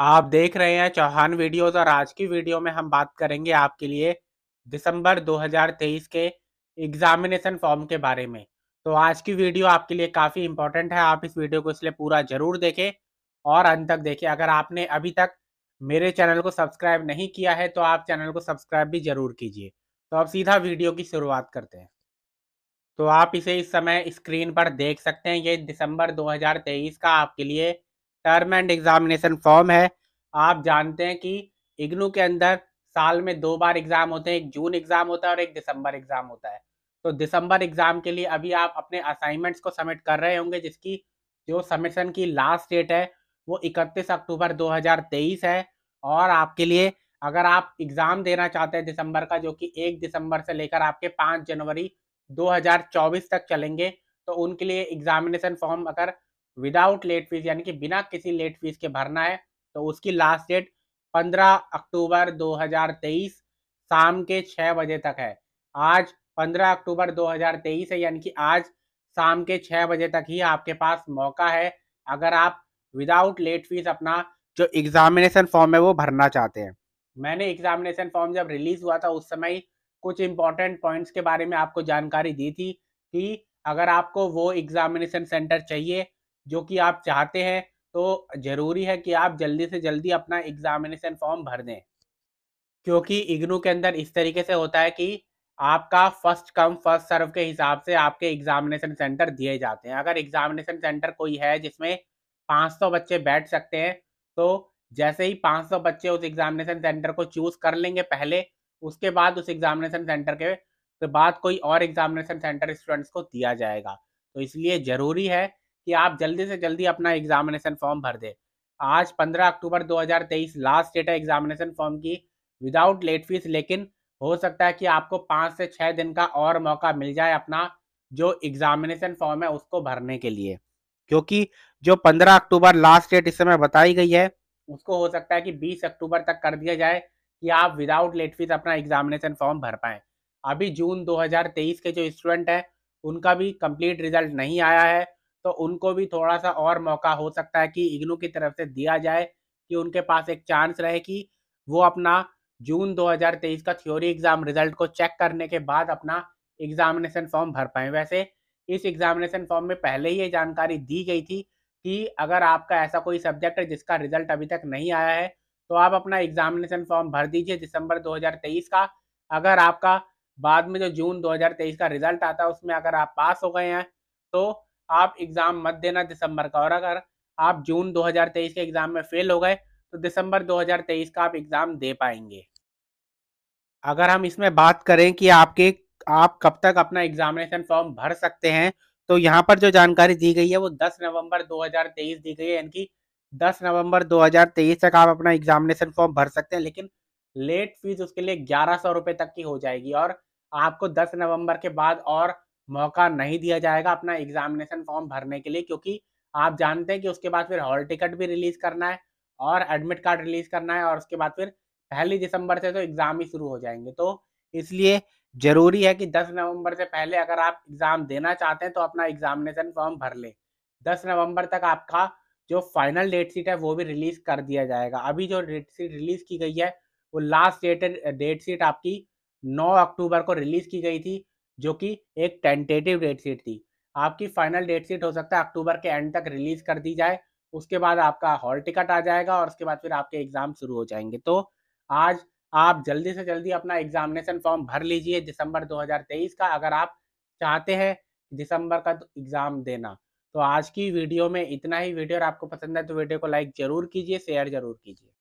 आप देख रहे हैं चौहान वीडियोस और आज की वीडियो में हम बात करेंगे आपके लिए दिसंबर 2023 के एग्जामिनेशन फॉर्म के बारे में तो आज की वीडियो आपके लिए काफ़ी इंपॉर्टेंट है आप इस वीडियो को इसलिए पूरा जरूर देखें और अंत तक देखें अगर आपने अभी तक मेरे चैनल को सब्सक्राइब नहीं किया है तो आप चैनल को सब्सक्राइब भी जरूर कीजिए तो अब सीधा वीडियो की शुरुआत करते हैं तो आप इसे इस समय स्क्रीन पर देख सकते हैं ये दिसंबर 2023 का आपके लिए टर्म एंड एग्जामिनेशन फॉर्म है आप जानते हैं कि इग्नू के अंदर साल में दो बार एग्जाम होते हैं एक जून एग्जाम होता है और एक दिसंबर एग्जाम होता है तो दिसंबर एग्जाम के लिए अभी आप अपने असाइनमेंट्स को सबमिट कर रहे होंगे जिसकी जो सबमिशन की लास्ट डेट है वो 31 अक्टूबर 2023 है और आपके लिए अगर आप एग्ज़ाम देना चाहते हैं दिसंबर का जो कि एक दिसंबर से लेकर आपके पाँच जनवरी 2024 तक चलेंगे तो उनके लिए एग्जामिनेशन फॉर्म अगर विदाउट लेट फीस यानी कि बिना किसी लेट फीस के भरना है तो उसकी लास्ट डेट 15 अक्टूबर 2023 शाम के छः बजे तक है आज 15 अक्टूबर 2023 है यानी कि आज शाम के छः बजे तक ही आपके पास मौका है अगर आप विदाउट लेट फीस अपना जो एग्जामिनेशन फॉर्म है वो भरना चाहते हैं मैंने एग्जामिनेशन फॉर्म जब रिलीज हुआ था उस समय कुछ इंपॉर्टेंट पॉइंट्स के बारे में आपको जानकारी दी थी कि अगर आपको वो एग्जामिनेशन सेंटर चाहिए जो कि आप चाहते हैं तो ज़रूरी है कि आप जल्दी से जल्दी अपना एग्जामिनेशन फॉर्म भर दें क्योंकि इग्नू के अंदर इस तरीके से होता है कि आपका फर्स्ट कम फर्स्ट सर्व के हिसाब से आपके एग्जामिनेशन सेंटर दिए जाते हैं अगर एग्जामिनेशन सेंटर कोई है जिसमें 500 बच्चे बैठ सकते हैं तो जैसे ही 500 बच्चे उस एग्जामिनेशन सेंटर को चूज कर लेंगे पहले उसके बाद उस एग्जामिनेशन सेंटर के तो बाद कोई और एग्जामिनेशन सेंटर स्टूडेंट्स को दिया जाएगा तो इसलिए ज़रूरी है कि आप जल्दी से जल्दी अपना एग्जामिनेशन फॉर्म भर दे आज 15 अक्टूबर 2023 लास्ट डेट है एग्जामिनेशन फॉर्म की विदाउट लेट फीस लेकिन हो सकता है कि आपको पाँच से छः दिन का और मौका मिल जाए अपना जो एग्जामिनेशन फॉर्म है उसको भरने के लिए क्योंकि जो 15 अक्टूबर लास्ट डेट इस समय बताई गई है उसको हो सकता है कि 20 अक्टूबर तक कर दिया जाए कि आप विदाउट लेट फीस अपना एग्जामिनेशन फॉर्म भर पाए अभी जून 2023 के जो स्टूडेंट हैं उनका भी कंप्लीट रिजल्ट नहीं आया है तो उनको भी थोड़ा सा और मौका हो सकता है कि इग्नू की तरफ से दिया जाए कि उनके पास एक चांस रहे कि वो अपना जून 2023 का थ्योरी एग्जाम रिजल्ट को चेक करने के बाद अपना एग्जामिनेशन फॉर्म भर पाए वैसे इस एग्जामिनेशन फॉर्म में पहले ही ये जानकारी दी गई थी कि अगर आपका ऐसा कोई सब्जेक्ट है जिसका रिजल्ट अभी तक नहीं आया है तो आप अपना एग्जामिनेशन फॉर्म भर दीजिए दिसंबर 2023 का अगर आपका बाद में जो जून 2023 का रिजल्ट आता है उसमें अगर आप पास हो गए हैं तो आप एग्ज़ाम मत देना दिसंबर का और अगर आप जून 2023 के एग्ज़ाम में फेल हो गए तो दिसंबर 2023 का आप एग्ज़ाम दे पाएंगे अगर हम इसमें बात करें कि आपके आप कब तक अपना एग्जामिनेशन फॉर्म भर सकते हैं तो यहाँ पर जो जानकारी दी गई है वो 10 नवंबर 2023 दी गई है यानी कि 10 नवंबर 2023 तक आप अपना एग्जामिनेशन फॉर्म भर सकते हैं लेकिन लेट फीस उसके लिए ग्यारह सौ रुपये तक की हो जाएगी और आपको 10 नवंबर के बाद और मौका नहीं दिया जाएगा अपना एग्जामिनेशन फॉर्म भरने के लिए क्योंकि आप जानते हैं कि उसके बाद फिर हॉल टिकट भी रिलीज करना है और एडमिट कार्ड रिलीज करना है और उसके बाद फिर पहली दिसंबर से तो एग्जाम ही शुरू हो जाएंगे तो इसलिए जरूरी है कि 10 नवंबर से पहले अगर आप एग्जाम देना चाहते हैं तो अपना एग्जामिनेशन फॉर्म भर ले 10 नवंबर तक आपका जो फाइनल डेट शीट है वो भी रिलीज कर दिया जाएगा अभी जो डेट शीट रिलीज की गई है वो लास्ट डेट डेट शीट आपकी 9 अक्टूबर को रिलीज की गई थी जो कि एक टेंटेटिव डेट शीट थी आपकी फाइनल डेट शीट हो सकता है अक्टूबर के एंड तक रिलीज कर दी जाए उसके बाद आपका हॉल टिकट आ जाएगा और उसके बाद फिर आपके एग्जाम शुरू हो जाएंगे तो आज आप जल्दी से जल्दी अपना एग्जामिनेशन फॉर्म भर लीजिए दिसंबर 2023 का अगर आप चाहते हैं दिसंबर का तो एग्जाम देना तो आज की वीडियो में इतना ही वीडियो और आपको पसंद है तो वीडियो को लाइक जरूर कीजिए शेयर जरूर कीजिए